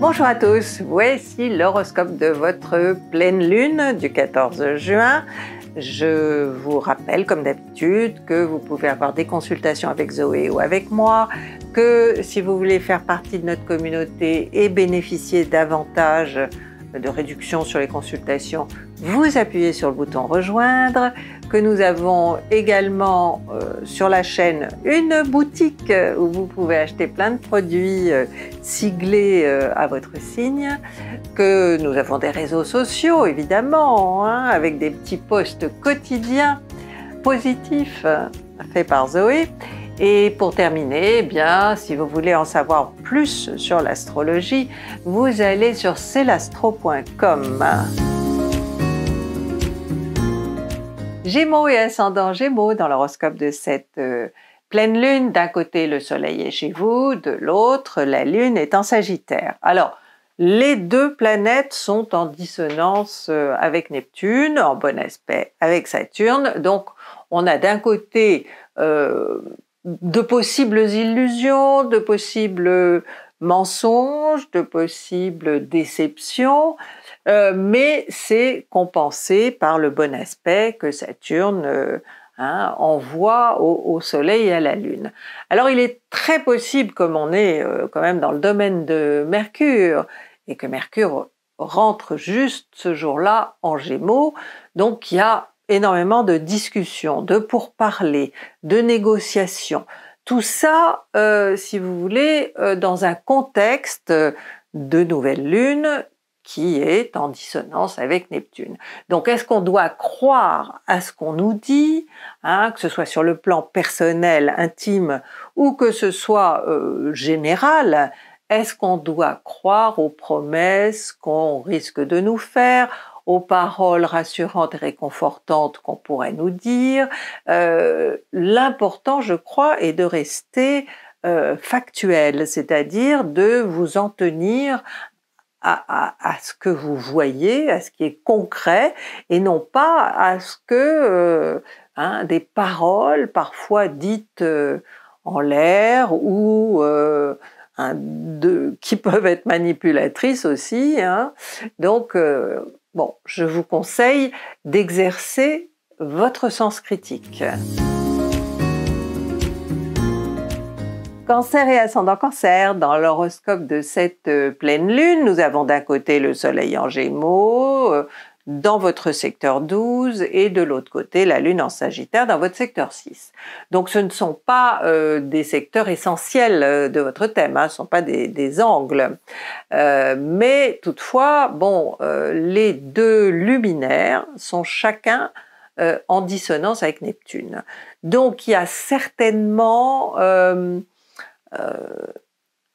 Bonjour à tous, voici l'horoscope de votre pleine lune du 14 juin. Je vous rappelle, comme d'habitude, que vous pouvez avoir des consultations avec Zoé ou avec moi, que si vous voulez faire partie de notre communauté et bénéficier davantage de réductions sur les consultations, vous appuyez sur le bouton rejoindre que nous avons également euh, sur la chaîne une boutique où vous pouvez acheter plein de produits euh, euh à votre signe, que nous avons des réseaux sociaux évidemment, hein, avec des petits posts quotidiens positifs euh, faits par Zoé. Et pour terminer, eh bien, si vous voulez en savoir plus sur l'astrologie, vous allez sur celastro.com. Gémeaux et ascendant Gémeaux dans l'horoscope de cette euh, pleine lune, d'un côté le soleil est chez vous, de l'autre la lune est en Sagittaire. Alors, les deux planètes sont en dissonance euh, avec Neptune, en bon aspect avec Saturne. Donc, on a d'un côté euh, de possibles illusions, de possibles mensonges, de possibles déceptions, euh, mais c'est compensé par le bon aspect que Saturne euh, hein, envoie au, Soleil et à la Lune. Alors il est très possible, comme on est euh, quand même dans le domaine de Mercure, et que Mercure rentre juste ce jour-là en Gémeaux, donc il y a énormément de discussions, de pourparlers, de négociations. Tout ça, si vous voulez, dans un contexte de nouvelle lune qui est en dissonance avec Neptune. Donc est-ce qu'on doit croire à ce qu'on nous dit, hein, que ce soit sur le plan personnel, intime, ou que ce soit euh, général Est-ce qu'on doit croire aux promesses qu'on risque de nous faire, aux paroles rassurantes et réconfortantes qu'on pourrait nous dire. Euh, l'important, je crois, est de rester euh, factuel, c'est-à-dire de vous en tenir à, ce que vous voyez, à ce qui est concret, et non pas à ce que euh, hein, des paroles parfois dites euh, en l'air ou euh, qui peuvent être manipulatrices aussi. Hein. Donc, bon, je vous conseille d'exercer votre sens critique. Cancer et ascendant cancer, dans l'horoscope de cette euh, pleine lune, nous avons d'un côté le soleil en gémeaux, euh, dans votre secteur 12 et de l'autre côté la Lune en Sagittaire dans votre secteur 6. Donc ce ne sont pas euh, des secteurs essentiels de votre thème, hein, ce ne sont pas des, angles. mais toutefois, bon, les deux luminaires sont chacun en dissonance avec Neptune. Donc il y a certainement euh,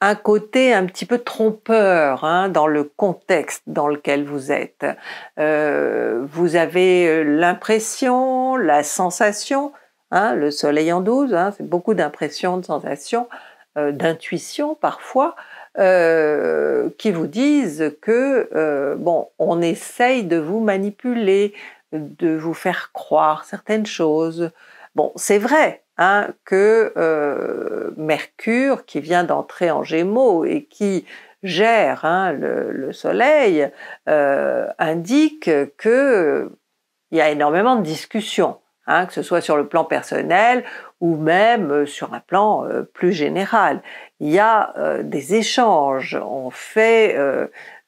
un côté un petit peu trompeur hein, dans le contexte dans lequel vous êtes. Euh, vous avez euh, l'impression, la sensation, hein, le soleil en 12, hein, c'est beaucoup d'impressions, de sensations, d'intuition parfois, qui vous disent que, bon, on essaye de vous manipuler, de vous faire croire certaines choses, Bon, c'est vrai hein, que euh, Mercure, qui vient d'entrer en Gémeaux et qui gère hein, le, Soleil, euh, indique que il y a énormément de discussions, hein, que ce soit sur le plan personnel ou même euh, sur un plan plus général. Il y a des échanges, on fait,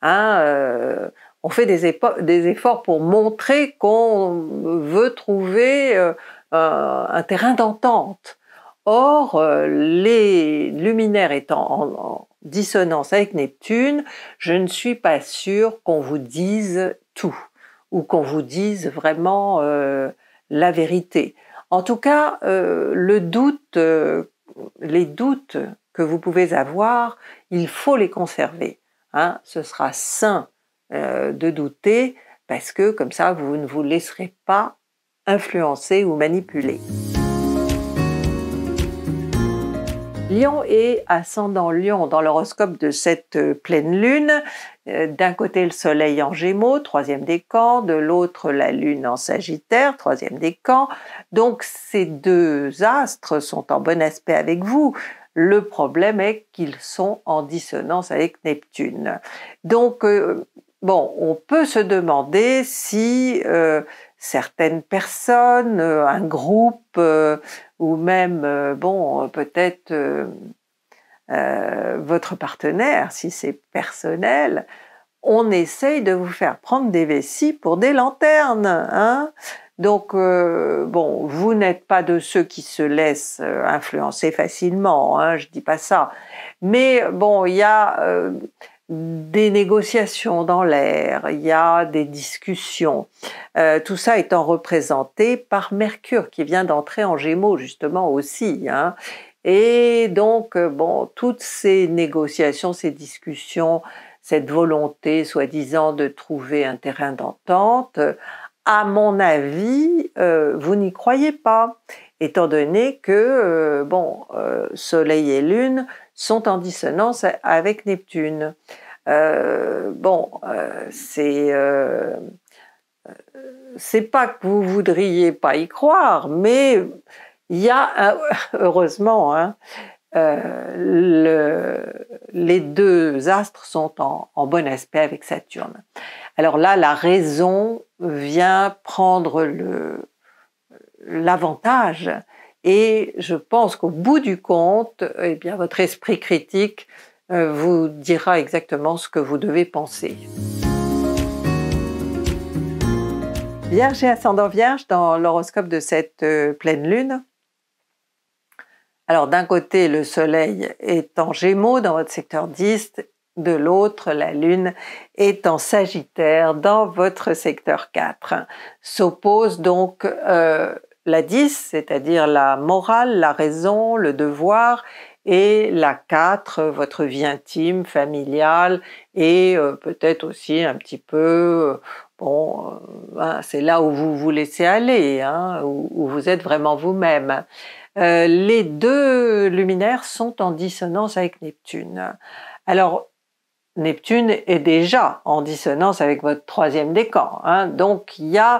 on fait des, efforts pour montrer qu'on veut trouver euh, un terrain d'entente. Or, euh, les luminaires étant en, dissonance avec Neptune, je ne suis pas sûre qu'on vous dise tout ou qu'on vous dise vraiment euh, la vérité. En tout cas, le doute, les doutes que vous pouvez avoir, il faut les conserver. Hein. Ce sera sain de douter parce que comme ça, vous ne vous laisserez pas influencer ou manipuler. Lion et ascendant Lion dans l'horoscope de cette euh, pleine lune. Euh, d'un côté le soleil en gémeaux, troisième décan, de l'autre la lune en sagittaire, troisième décan. Donc ces deux astres sont en bon aspect avec vous. Le problème est qu'ils sont en dissonance avec Neptune. Donc, euh, bon, on peut se demander si certaines personnes, euh, un groupe, euh, ou même, euh, bon, peut-être votre partenaire, si c'est personnel, on essaye de vous faire prendre des vessies pour des lanternes. Hein Donc, bon, vous n'êtes pas de ceux qui se laissent influencer facilement, hein, je dis pas ça. Mais bon, il y a des négociations dans l'air, il y a des discussions, euh, tout ça étant représenté par Mercure qui vient d'entrer en Gémeaux justement aussi. Hein. Et donc, euh, bon, toutes ces négociations, ces discussions, cette volonté soi-disant de trouver un terrain d'entente, à mon avis, euh, vous n'y croyez pas, étant donné que, bon, Soleil et Lune sont en dissonance avec Neptune. Euh, bon, euh, c'est euh, c'est pas que vous voudriez pas y croire, mais il y a heureusement hein, les deux astres sont en, en, bon aspect avec Saturne. Alors là, la raison vient prendre l'avantage et je pense qu'au bout du compte, eh bien, votre esprit critique euh, vous dira exactement ce que vous devez penser. Vierge et ascendant Vierge dans l'horoscope de cette euh, pleine lune. Alors d'un côté, le Soleil est en Gémeaux dans votre secteur 10, de l'autre, la Lune est en Sagittaire dans votre secteur 4. S'oppose donc euh, la 10, c'est-à-dire la morale, la raison, le devoir, et la 4, votre vie intime, familiale, et euh, peut-être aussi un petit peu, euh, bon, euh, hein, c'est là où vous vous laissez aller, hein, où, vous êtes vraiment vous-même. les deux luminaires sont en dissonance avec Neptune. Alors, Neptune est déjà en dissonance avec votre troisième décan, hein. donc il y a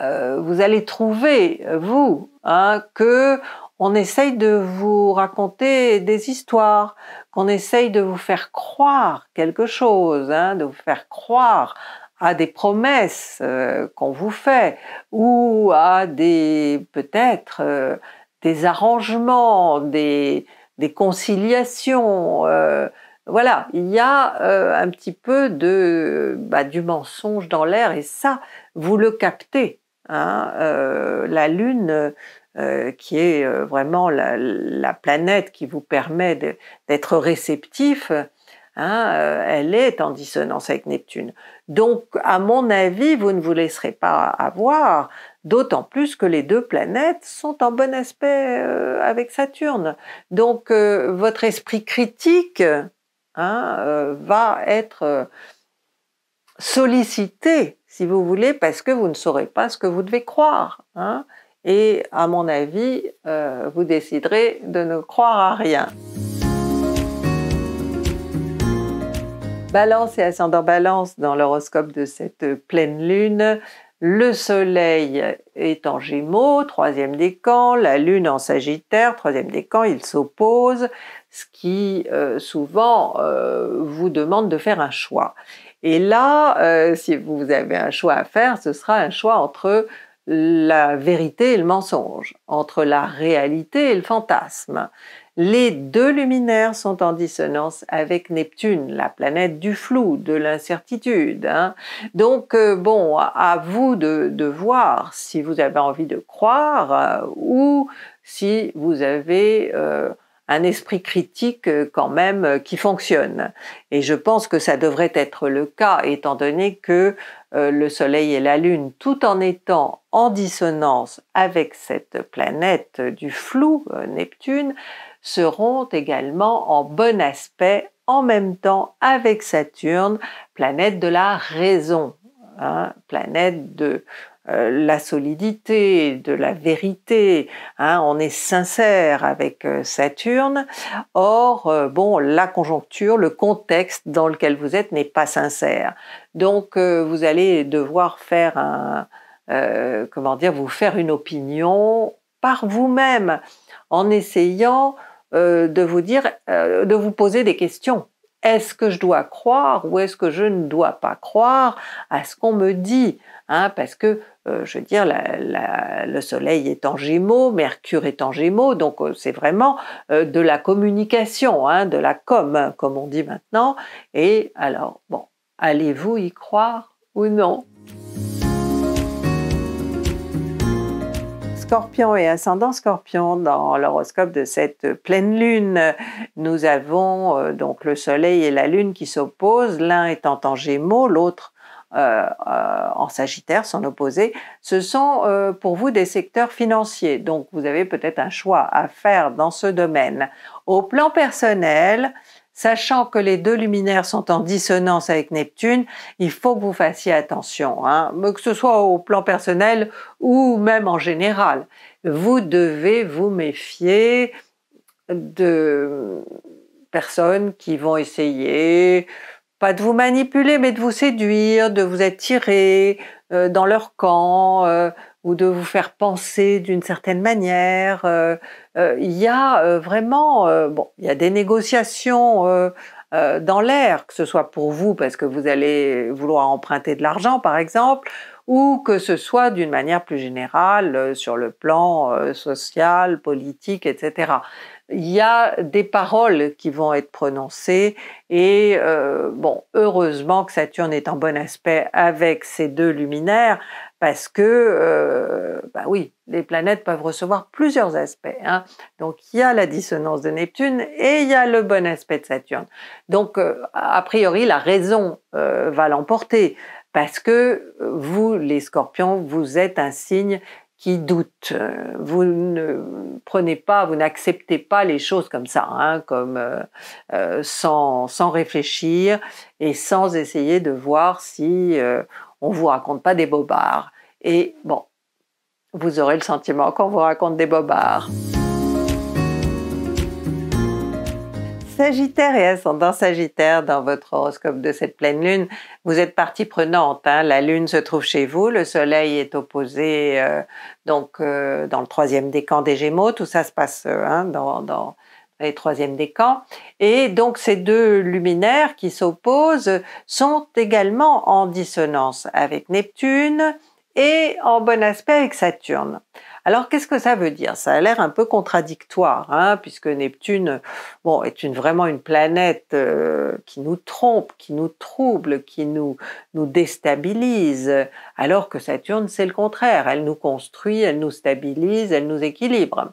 euh, vous allez trouver, vous, hein, que on essaye de vous raconter des histoires, qu'on essaye de vous faire croire quelque chose, hein, de vous faire croire à des promesses euh, qu'on vous fait ou à des peut-être euh, des arrangements, des, conciliations. Voilà, il y a euh, un petit peu de bah, du mensonge dans l'air et ça, vous le captez. Hein, euh, la Lune, euh, qui est vraiment la, planète qui vous permet d'être réceptif, hein, elle est en dissonance avec Neptune. Donc, à mon avis, vous ne vous laisserez pas avoir, d'autant plus que les deux planètes sont en bon aspect avec Saturne. Donc, votre esprit critique, Hein, euh, va être euh, sollicité, si vous voulez, parce que vous ne saurez pas ce que vous devez croire. Hein. et à mon avis, euh, vous déciderez de ne croire à rien. Balance et ascendant balance dans l'horoscope de cette pleine lune. Le soleil est en gémeaux, troisième décan, la lune en sagittaire, troisième décan, il s'oppose, ce qui euh, souvent euh, vous demande de faire un choix. Et là, euh, si vous avez un choix à faire, ce sera un choix entre la vérité et le mensonge, entre la réalité et le fantasme. Les deux luminaires sont en dissonance avec Neptune, la planète du flou, de l'incertitude. Hein. Donc, bon, à vous de, de, voir si vous avez envie de croire ou si vous avez un esprit critique euh, quand même euh, qui fonctionne. Et je pense que ça devrait être le cas, étant donné que euh, le Soleil et la Lune, tout en étant en dissonance avec cette planète du flou, Neptune, seront également en bon aspect en même temps avec Saturne, planète de la raison, hein, planète de, euh, la solidité, de la vérité. Hein, on est sincère avec euh, Saturne. Or, euh, bon, la conjoncture, le contexte dans lequel vous êtes n'est pas sincère. Donc, vous allez devoir faire comment dire, vous faire une opinion par vous-même en essayant de vous dire, de vous poser des questions est-ce que je dois croire ou est-ce que je ne dois pas croire à ce qu'on me dit hein? Parce que, euh, je veux dire, le Soleil est en Gémeaux, Mercure est en Gémeaux, donc euh, c'est vraiment euh, de la communication, hein, de la com, comme on dit maintenant. Et alors, bon, allez-vous y croire ou non scorpion et ascendant scorpion, dans l'horoscope de cette pleine lune, nous avons euh, donc le soleil et la lune qui s'opposent, l'un étant en gémeaux, l'autre euh, euh, en Sagittaire, son opposé, ce sont pour vous des secteurs financiers. Donc vous avez peut-être un choix à faire dans ce domaine. Au plan personnel, Sachant que les deux luminaires sont en dissonance avec Neptune, il faut que vous fassiez attention, hein, que ce soit au plan personnel ou même en général. Vous devez vous méfier de personnes qui vont essayer, pas de vous manipuler, mais de vous séduire, de vous attirer euh, dans leur camp, euh, ou de vous faire penser d'une certaine manière. Euh, euh, il y a euh, vraiment, bon, il y a des négociations dans l'air, que ce soit pour vous parce que vous allez vouloir emprunter de l'argent par exemple, ou que ce soit d'une manière plus générale sur le plan social, politique, etc. Il y a des paroles qui vont être prononcées et bon, heureusement que Saturne est en bon aspect avec ces deux luminaires parce que, euh, bah oui, les planètes peuvent recevoir plusieurs aspects. Hein. Donc il y a la dissonance de Neptune et il y a le bon aspect de Saturne. Donc euh, a priori, la raison euh, va l'emporter, parce que vous, les scorpions, vous êtes un signe qui doute. Vous ne prenez pas, vous n'acceptez pas les choses comme ça, hein, comme sans, sans, réfléchir et sans essayer de voir si on vous raconte pas des bobards. Et bon, vous aurez le sentiment qu'on vous raconte des bobards. Sagittaire et ascendant Sagittaire dans votre horoscope de cette pleine lune, vous êtes partie prenante. Hein. La lune se trouve chez vous, le soleil est opposé euh, donc euh, dans le troisième décan des Gémeaux. Tout ça se passe euh, hein, dans, les troisièmes décan, Et donc ces deux luminaires qui s'opposent sont également en dissonance avec Neptune et en bon aspect avec Saturne. Alors qu'est-ce que ça veut dire Ça a l'air un peu contradictoire, hein, puisque Neptune bon, est une, vraiment une planète euh, qui nous trompe, qui nous trouble, qui nous, déstabilise, alors que Saturne, c'est le contraire. Elle nous construit, elle nous stabilise, elle nous équilibre.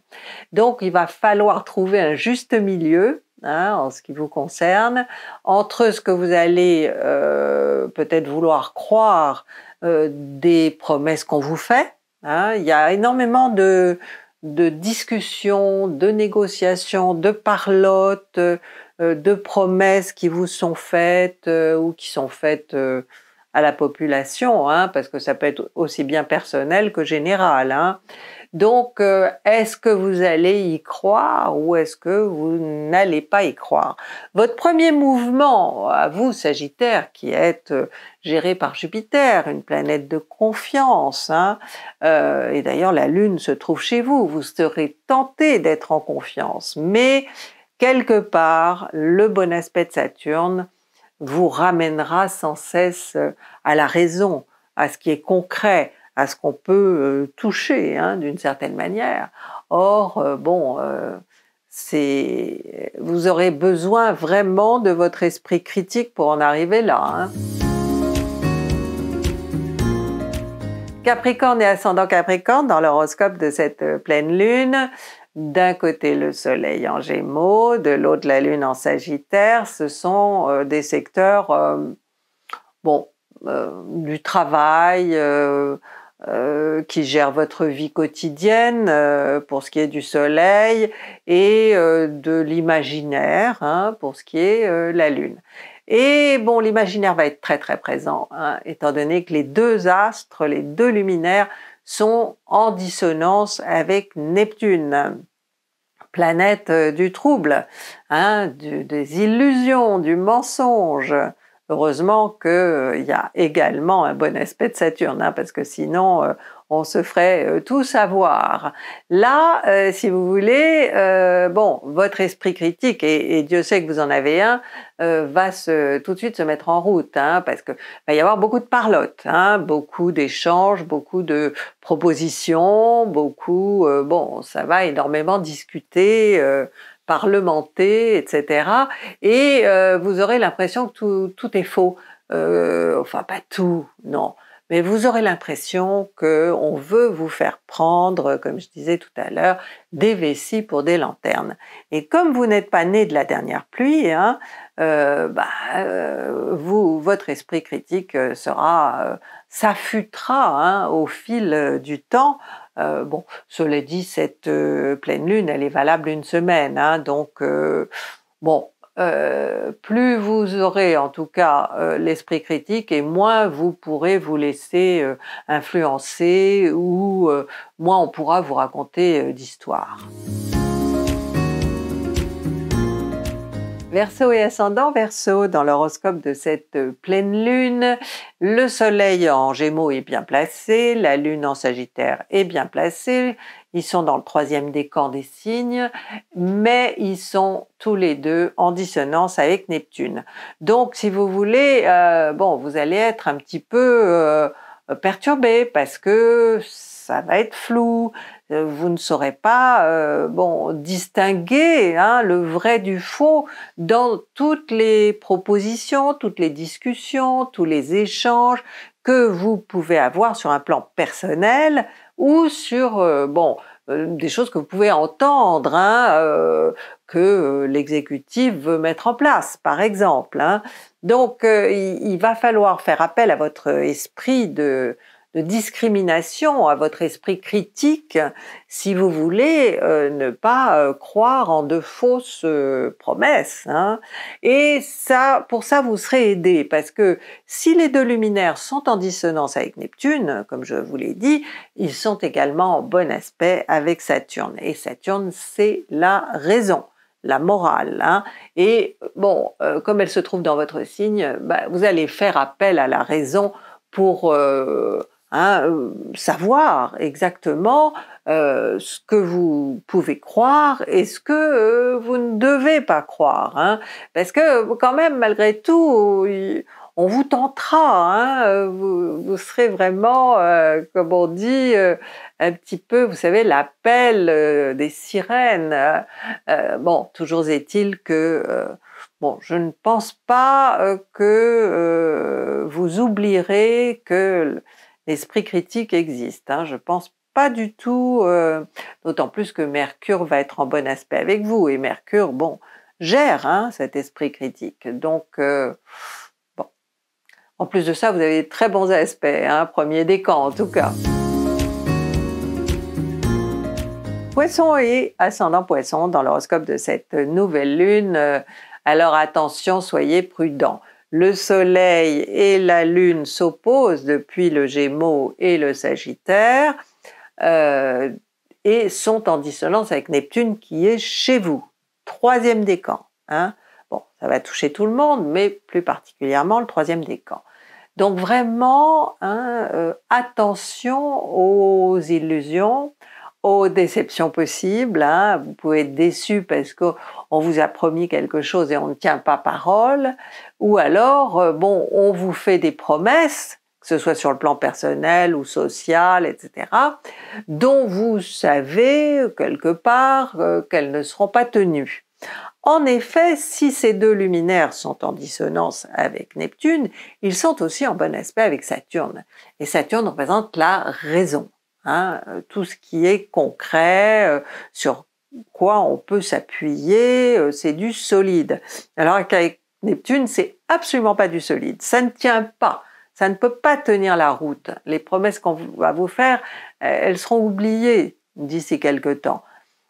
Donc il va falloir trouver un juste milieu hein, en ce qui vous concerne, entre ce que vous allez euh, peut-être vouloir croire euh, des promesses qu'on vous fait. Hein. Il y a énormément de, discussions, de négociations, de parlotes, euh, de promesses qui vous sont faites euh, ou qui sont faites à la population, hein, parce que ça peut être aussi bien personnel que général. Hein. Donc, euh, est-ce que vous allez y croire ou est-ce que vous n'allez pas y croire Votre premier mouvement, à vous Sagittaire, qui êtes euh, géré par Jupiter, une planète de confiance, hein, euh, et d'ailleurs la Lune se trouve chez vous, vous serez tenté d'être en confiance, mais quelque part, le bon aspect de Saturne vous ramènera sans cesse euh, à la raison, à ce qui est concret, à ce qu'on peut euh, toucher hein, d'une certaine manière. Or, euh, bon, vous aurez besoin vraiment de votre esprit critique pour en arriver là. Hein. Capricorne et ascendant Capricorne, dans l'horoscope de cette pleine lune, d'un côté, le Soleil en Gémeaux, de l'autre, la Lune en Sagittaire. Ce sont euh, des secteurs, euh, bon, euh, du travail. qui gèrent votre vie quotidienne pour ce qui est du soleil et de l'imaginaire hein, pour ce qui est la lune. Et bon, l'imaginaire va être très très présent, hein, étant donné que les deux astres, les deux luminaires sont en dissonance avec Neptune planète euh, du trouble, hein, des illusions, du mensonge. Heureusement qu'il euh, y a également un bon aspect de Saturne, hein, parce que sinon euh, on se ferait euh, tout savoir. Là, euh, si vous voulez, euh, bon, votre esprit critique, et, Dieu sait que vous en avez un, va se, tout de suite se mettre en route, hein, parce que va y avoir beaucoup de parlotte, hein, beaucoup d'échanges, beaucoup de propositions, beaucoup, bon, ça va énormément discuter parlementer, etc. Et vous aurez l'impression que tout, est faux. enfin, pas tout, non mais vous aurez l'impression qu'on veut vous faire prendre, comme je disais tout à l'heure, des vessies pour des lanternes. Et comme vous n'êtes pas né de la dernière pluie, hein, euh, bah, euh, vous, votre esprit critique sera euh, s'affûtera hein, au fil du temps. bon, cela dit, cette pleine lune, elle est valable une semaine, hein, donc bon, euh, plus vous aurez en tout cas euh, l'esprit critique et moins vous pourrez vous laisser euh, influencer ou moins on pourra vous raconter d'histoires. Verseau et ascendant Verseau, dans l'horoscope de cette euh, pleine lune, le soleil en gémeaux est bien placé, la lune en sagittaire est bien placée, ils sont dans le troisième décan des signes, mais ils sont tous les deux en dissonance avec Neptune. Donc si vous voulez, euh, bon, vous allez être un petit peu euh, perturbé parce que ça va être flou, euh, vous ne saurez pas euh, bon, distinguer hein, le vrai du faux dans toutes les propositions, toutes les discussions, tous les échanges que vous pouvez avoir sur un plan personnel ou sur euh, bon, des choses que vous pouvez entendre, hein, que l'exécutif veut mettre en place, par exemple. Hein. Donc, il, va falloir faire appel à votre esprit de de discrimination à votre esprit critique si vous voulez euh, ne pas euh, croire en de fausses euh, promesses. Hein. Et ça, pour ça, vous serez aidé parce que si les deux luminaires sont en dissonance avec Neptune, comme je vous l'ai dit, ils sont également en bon aspect avec Saturne. Et Saturne, c'est la raison la morale. Hein. Et bon, comme elle se trouve dans votre signe, bah, vous allez faire appel à la raison pour Hein, euh, savoir exactement euh, ce que vous pouvez croire et ce que euh, vous ne devez pas croire. Hein, parce que quand même, malgré tout, on vous tentera, hein. vous, serez vraiment, comme on dit, un petit peu, vous savez, l'appel des sirènes. Hein. bon, toujours est-il que... Bon, je ne pense pas que vous oublierez que l'esprit critique existe. Hein. je pense pas du tout, euh, d'autant plus que Mercure va être en bon aspect avec vous. Et Mercure, bon, gère hein, cet esprit critique. Donc, euh, bon. En plus de ça, vous avez très bons aspects, hein, premier décan en tout cas. Poisson et ascendant poisson dans l'horoscope de cette nouvelle lune. Euh, alors attention, soyez prudents le Soleil et la Lune s'opposent depuis le Gémeaux et le Sagittaire euh, et sont en dissonance avec Neptune qui est chez vous, troisième décan. camps. Hein. Bon, ça va toucher tout le monde, mais plus particulièrement le troisième décan. Donc vraiment, hein, euh, attention aux illusions, aux déceptions possibles. Hein. Vous pouvez être déçu parce qu'on vous a promis quelque chose et on ne tient pas parole. Ou alors, euh, bon, on vous fait des promesses, que ce soit sur le plan personnel ou social, etc., dont vous savez quelque part euh, qu'elles ne seront pas tenues. En effet, si ces deux luminaires sont en dissonance avec Neptune, ils sont aussi en bon aspect avec Saturne. Et Saturne représente la raison. Hein, euh, tout ce qui est concret, euh, sur quoi on peut s'appuyer, euh, c'est du solide. Alors qu'avec Neptune, c'est absolument pas du solide. Ça ne tient pas. Ça ne peut pas tenir la route. Les promesses qu'on va vous faire, elles seront oubliées d'ici quelque temps.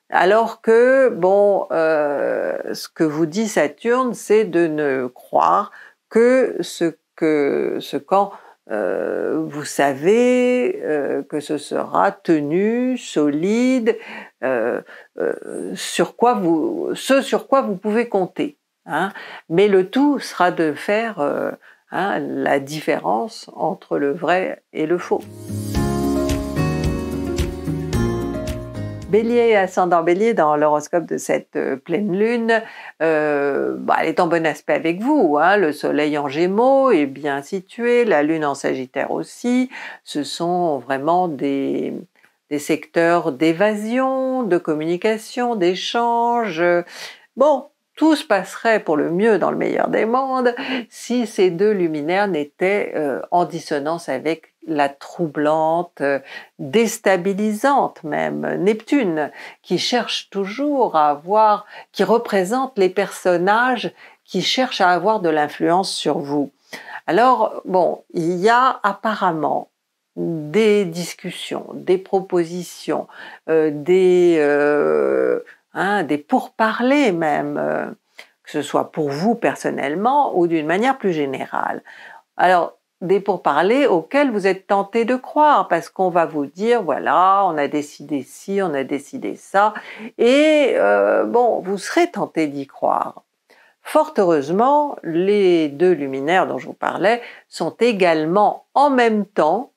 Alors que, bon, ce que vous dit Saturne, c'est de ne croire que ce que ce qu'en euh, vous savez euh, que ce sera tenu, solide, euh, ce sur quoi vous pouvez compter. Hein. Mais le tout sera de faire hein, la différence entre le vrai et le faux. Bélier, ascendant Bélier, dans l'horoscope de cette euh, pleine lune, euh, bah, elle est en bon aspect avec vous. Hein. le Soleil en Gémeaux est bien situé, la Lune en Sagittaire aussi. Ce sont vraiment des, secteurs d'évasion, de communication, d'échange. Bon, tout se passerait pour le mieux dans le meilleur des mondes si ces deux luminaires n'étaient euh, en dissonance avec la troublante, déstabilisante même, Neptune, qui cherche toujours à avoir, qui représente les personnages qui cherchent à avoir de l'influence sur vous. Alors, bon, il y a apparemment des discussions, des propositions, euh, des, euh, hein, des pourparlers même, euh, que ce soit pour vous personnellement ou d'une manière plus générale. Alors, des pourparlers auxquels vous êtes tenté de croire, parce qu'on va vous dire, voilà, on a décidé ci, on a décidé ça, et euh, bon, vous serez tenté d'y croire. Fort heureusement, les deux luminaires dont je vous parlais sont également en même temps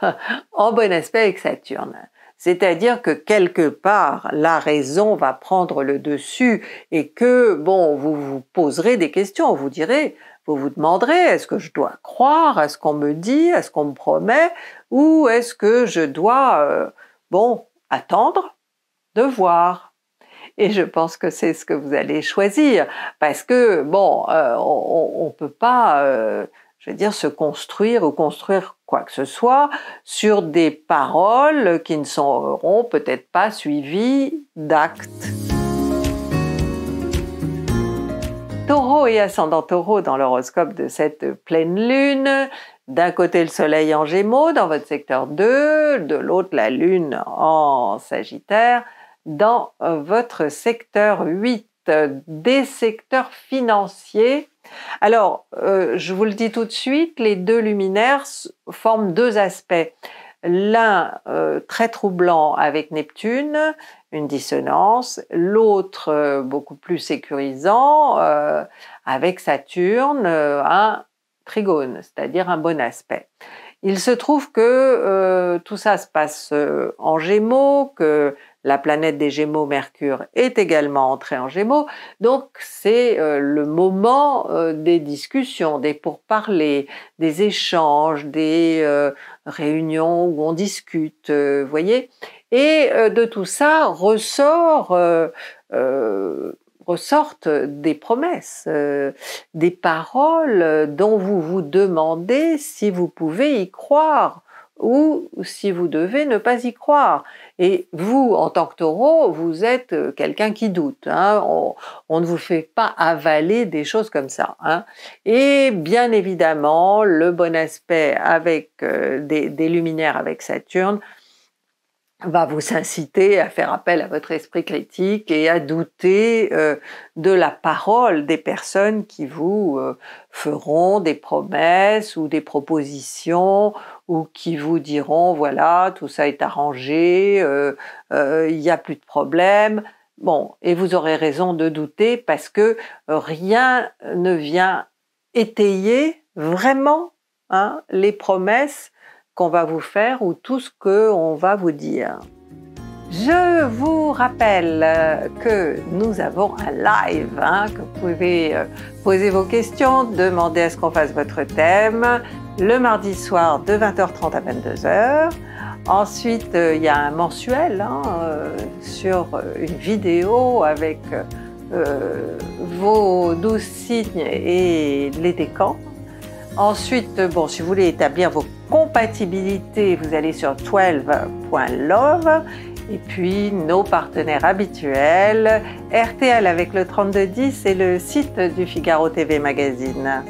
en bon aspect avec Saturne. C'est-à-dire que quelque part, la raison va prendre le dessus et que, bon, vous vous poserez des questions, vous direz, vous vous demanderez, est-ce que je dois croire à ce qu'on me dit, à ce qu'on me promet, ou est-ce que je dois, euh, bon, attendre, de voir et je pense que c'est ce que vous allez choisir, parce que bon, euh, on ne peut pas, euh, je veux dire, se construire ou construire quoi que ce soit sur des paroles qui ne seront peut-être pas suivies d'actes. et ascendant taureau dans l'horoscope de cette pleine lune. D'un côté le soleil en gémeaux dans votre secteur 2, de l'autre la lune en sagittaire dans votre secteur 8 des secteurs financiers. Alors, euh, je vous le dis tout de suite, les deux luminaires forment deux aspects. L'un euh, très troublant avec Neptune une dissonance, l'autre euh, beaucoup plus sécurisant euh, avec Saturne, euh, un trigone, c'est-à-dire un bon aspect. Il se trouve que tout ça se passe en gémeaux, que la planète des gémeaux, Mercure, est également entrée en gémeaux, donc c'est le moment des discussions, des pourparlers, des échanges, des réunions où on discute, vous voyez et euh, de tout ça ressort, euh, euh ressortent des promesses, euh, des paroles dont vous vous demandez si vous pouvez y croire ou si vous devez ne pas y croire. Et vous, en tant que taureau, vous êtes quelqu'un qui doute. Hein. On, ne vous fait pas avaler des choses comme ça. Hein? Et bien évidemment, le bon aspect avec des, des, luminaires avec Saturne, va vous inciter à faire appel à votre esprit critique et à douter euh, de la parole des personnes qui vous euh, feront des promesses ou des propositions ou qui vous diront voilà tout ça est arrangé, euh, il n'y a plus de problème. Bon, et vous aurez raison de douter parce que rien ne vient étayer vraiment hein, les promesses qu'on va vous faire ou tout ce qu'on va vous dire. Je vous rappelle euh, que nous avons un live, hein, que vous pouvez euh, poser vos questions, demander à ce qu'on fasse votre thème, le mardi soir de 20h30 à 22h. Ensuite, euh, il y a un mensuel hein, sur une vidéo avec vos douze signes et les décans. Ensuite, bon, si vous voulez établir vos compatibilité, vous allez sur 12.love et puis nos partenaires habituels, RTL avec le 3210 et le site du Figaro TV Magazine.